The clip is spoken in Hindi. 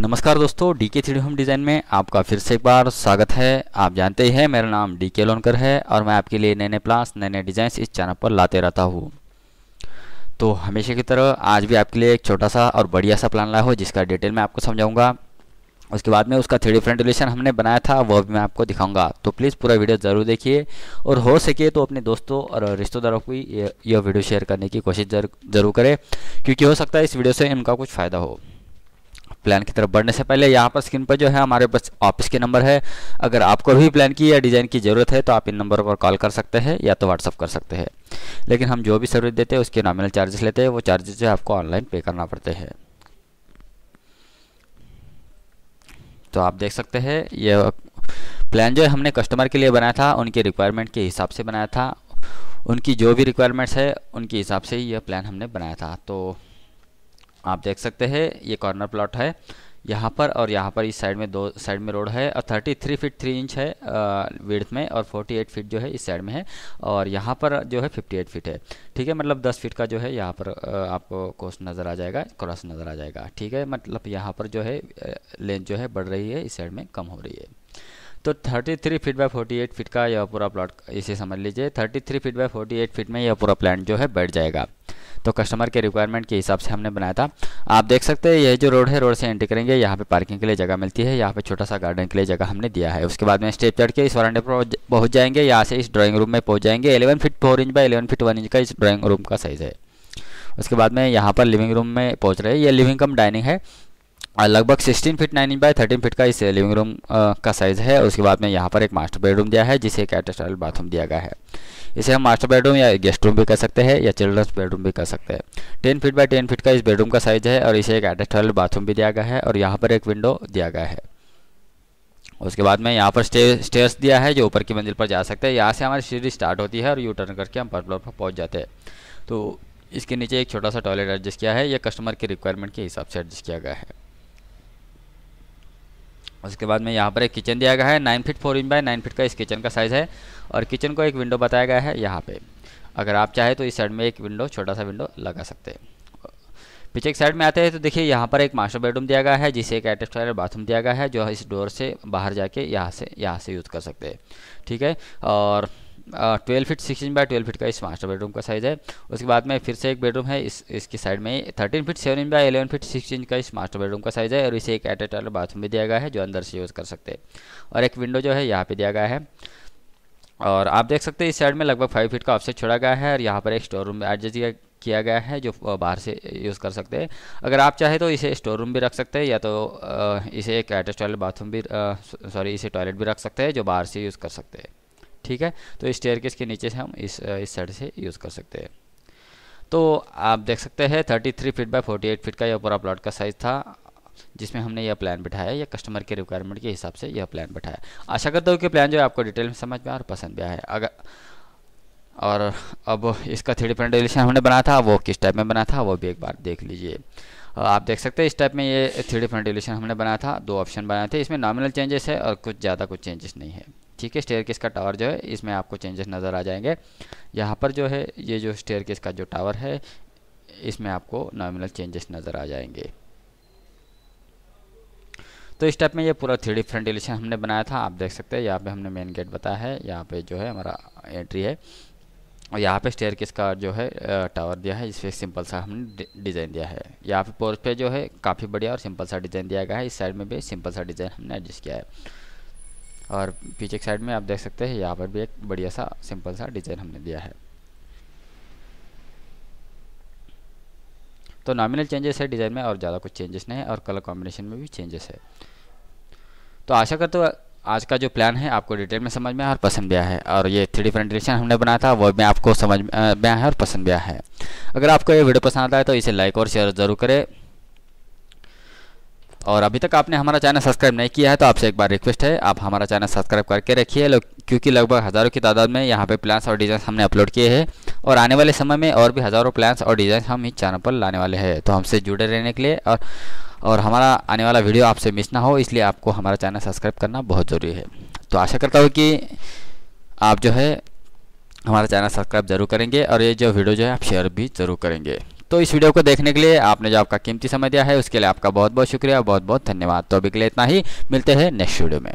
नमस्कार दोस्तों डी के थ्री होम डिज़ाइन में आपका फिर से एक बार स्वागत है आप जानते ही हैं मेरा नाम डी के लोनकर है और मैं आपके लिए नए नए प्लान्स नए नए डिज़ाइंस इस चैनल पर लाते रहता हूँ तो हमेशा की तरह आज भी आपके लिए एक छोटा सा और बढ़िया सा प्लान लाया हो जिसका डिटेल मैं आपको समझाऊँगा उसके बाद में उसका थ्री फ्रेंड फ्रंट रिलेशन हमने बनाया था वह भी मैं आपको दिखाऊंगा तो प्लीज़ पूरा वीडियो ज़रूर देखिए और हो सके तो अपने दोस्तों और रिश्तेदारों को यह वीडियो शेयर करने की कोशिश जरूर करें क्योंकि हो सकता है इस वीडियो से इनका कुछ फ़ायदा हो प्लान की तरफ बढ़ने से पहले यहाँ पर स्क्रीन पर जो है हमारे पास ऑफिस के नंबर है अगर आपको भी प्लान की या डिज़ाइन की ज़रूरत है तो आप इन नंबर पर कॉल कर सकते हैं या तो व्हाट्सअप कर सकते हैं लेकिन हम जो भी सर्विस देते हैं उसके नॉमिनल चार्जेस लेते हैं वो चार्जेस जो है आपको ऑनलाइन पे करना पड़ते हैं तो आप देख सकते हैं यह प्लान जो है हमने कस्टमर के लिए बनाया था उनके रिक्वायरमेंट के हिसाब से बनाया था उनकी जो भी रिक्वायरमेंट्स है उनके हिसाब से ही यह प्लान हमने बनाया था तो आप देख सकते हैं ये कॉर्नर प्लॉट है यहाँ पर और यहाँ पर इस साइड में दो साइड में रोड है और thirty three feet three inch है विड्थ में और फोर्टी एट फिट जो है इस साइड में है और यहाँ पर जो है फिफ्टी एट फिट है ठीक है मतलब दस फिट का जो है यहाँ पर आपको कोस नज़र आ जाएगा क्रॉस नज़र आ जाएगा ठीक है मतलब यहाँ पर जो है लेंथ जो है बढ़ रही है इस साइड में कम हो रही है तो 33 फिट बाय एट फिट का यह पूरा प्लॉट इसे समझ लीजिए 33 फिट बाय एट फिट में यह पूरा प्लांट जो है बैठ जाएगा तो कस्टमर के रिक्वायरमेंट के हिसाब से हमने बनाया था आप देख सकते हैं ये जो रोड है रोड से एंट्री करेंगे यहाँ पे पार्किंग के लिए जगह मिलती है यहाँ पे छोटा सा गार्डन के लिए जगह हमने दिया है उसके बाद में स्टेप चढ़ के इस वरांडे पर पहुँच जाएंगे यहाँ से इस ड्राइंग रूम में पहुँच जाएंगे eleven feet four inch by eleven feet one inch का इस ड्राइंग रूम का साइज़ है उसके बाद में यहाँ पर लिविंग रूम में पहुँच रहे ये लिविंग कम डाइनिंग है लगभग 16 फीट 9 इंच बाय 13 फीट का इस लिविंग रूम का साइज़ है उसके बाद में यहाँ पर एक मास्टर बेडरूम दिया है जिसे एक अटैच बाथरूम दिया गया है इसे हम मास्टर बेडरूम या गेस्ट रूम भी कर सकते हैं या चिल्ड्रंस बेडरूम भी कर सकते हैं ten feet by ten feet का इस बेडरूम का साइज़ है और इसे एक अटैच बाथरूम भी दिया गया है और यहाँ पर एक विंडो दिया गया है उसके बाद में यहाँ पर स्टेयर्स दिया है जो ऊपर की मंजिल पर जा सकते हैं यहाँ से हमारी सीढ़ी स्टार्ट होती है और यू टर्न करके हम पर फ्लोर पर पहुँच जाते हैं तो इसके नीचे एक छोटा सा टॉयलेट एडजस्ट किया है यह कस्टमर की रिक्वायरमेंट के हिसाब से एडजस्ट किया गया है उसके बाद में यहाँ पर एक किचन दिया गया है nine feet four inch by nine feet का इस किचन का साइज़ है और किचन को एक विंडो बताया गया है यहाँ पे अगर आप चाहे तो इस साइड में एक विंडो छोटा सा विंडो लगा सकते हैं पीछे एक साइड में आते हैं तो देखिए यहाँ पर एक मास्टर बेडरूम दिया गया है जिसे एक अटैच टॉयलेट बाथरूम दिया गया है जो इस डोर से बाहर जाके यहाँ से यहाँ से यूज़ कर सकते हैं ठीक है और twelve feet sixteen by twelve feet का इस मास्टर बेडरूम का साइज़ है उसके बाद में फिर से एक बेडरूम है इस इसकी साइड में thirteen feet seven inch by eleven feet six inch का इस मास्टर बेडरूम का साइज़ है और इसे एक अटैच वाला बाथरूम भी दिया गया है जो अंदर से यूज़ कर सकते हैं और एक विंडो जो है यहाँ पर दिया गया है और आप देख सकते हैं इस साइड में लगभग फाइव फीट का ऑफसेट छोड़ा गया है और यहाँ पर एक स्टोर रूम एडजस्ट किया गया है जो बाहर से यूज़ कर सकते हैं अगर आप चाहे तो इसे स्टोर रूम भी रख सकते हैं या तो इसे एक अटैच टॉयलेट बाथरूम भी सॉरी इसे टॉयलेट भी रख सकते हैं जो बाहर से यूज़ कर सकते हैं ठीक है तो स्टेयर केस के नीचे से हम इस इस साइड से यूज़ कर सकते हैं तो आप देख सकते हैं thirty three feet by forty eight feet का यह पूरा प्लॉट का साइज़ था जिसमें हमने यह प्लान बिठाया या कस्टमर के रिक्वायरमेंट के हिसाब से यह प्लान बिठाया आशा करता हूँ कि प्लान जो है आपको डिटेल में समझ में और पसंद भी आया अगर और अब इसका थ्री डी प्रिंटेशन हमने बनाया था वो किस टाइप में बना था वो भी एक बार देख लीजिए आप देख सकते हैं इस टाइप में ये थ्री डी प्रिंटेशन हमने बनाया था दो ऑप्शन बनाए थे इसमें नॉमिनल चेंजेस है और कुछ ज़्यादा कुछ चेंजेस नहीं है ठीक है स्टेयर का टावर जो है इसमें आपको चेंजेस नज़र आ जाएंगे यहाँ पर जो है ये जो स्टेयर का जो टावर है इसमें आपको नॉमिनल चेंजेस नज़र आ जाएंगे तो इस टाइप में ये पूरा थ्री डी फ्रंट एलिशन हमने बनाया था आप देख सकते हैं यहाँ पे हमने मेन गेट बताया है यहाँ पे जो है हमारा एंट्री है और यहाँ पे स्टेयर का जो है टावर दिया है इस पर सिंपल सा हमने डिज़ाइन दिया है यहाँ पे पोर्च पे जो है काफ़ी बढ़िया और सिंपल सा डिज़ाइन दिया गया है इस साइड में भी सिंपल सा डिज़ाइन हमने एडजस्ट किया है और पीछे साइड में आप देख सकते हैं यहाँ पर भी एक बढ़िया सा सिंपल सा डिजाइन हमने दिया है तो नॉमिनल चेंजेस है डिज़ाइन में और ज़्यादा कुछ चेंजेस नहीं है और कलर कॉम्बिनेशन में भी चेंजेस है तो आशा करते हो आज का जो प्लान है आपको डिटेल में समझ में आया और पसंद भी आया है और ये थ्री डिफरेंट प्रेजेंटेशन हमने बनाया था वो भी आपको समझ में आया है और पसंद भी आया है अगर आपको ये वीडियो पसंद आता है तो इसे लाइक और शेयर जरूर करें और अभी तक आपने हमारा चैनल सब्सक्राइब नहीं किया है तो आपसे एक बार रिक्वेस्ट है आप हमारा चैनल सब्सक्राइब करके रखिए क्योंकि लगभग हज़ारों की तादाद में यहाँ पे प्लान्स और डिज़ाइन हमने अपलोड किए हैं और आने वाले समय में और भी हज़ारों प्लान्स और डिज़ाइन हम इस चैनल पर लाने वाले हैं तो हमसे जुड़े रहने के लिए और और हमारा आने वाला वीडियो आपसे मिस ना हो इसलिए आपको हमारा चैनल सब्सक्राइब करना बहुत ज़रूरी है तो आशा करता हूँ कि आप जो है हमारा चैनल सब्सक्राइब जरूर करेंगे और ये जो वीडियो जो है आप शेयर भी ज़रूर करेंगे तो इस वीडियो को देखने के लिए आपने जो आपका कीमती समय दिया है उसके लिए आपका बहुत बहुत शुक्रिया बहुत बहुत धन्यवाद तो अभी के लिए इतना ही मिलते हैं नेक्स्ट वीडियो में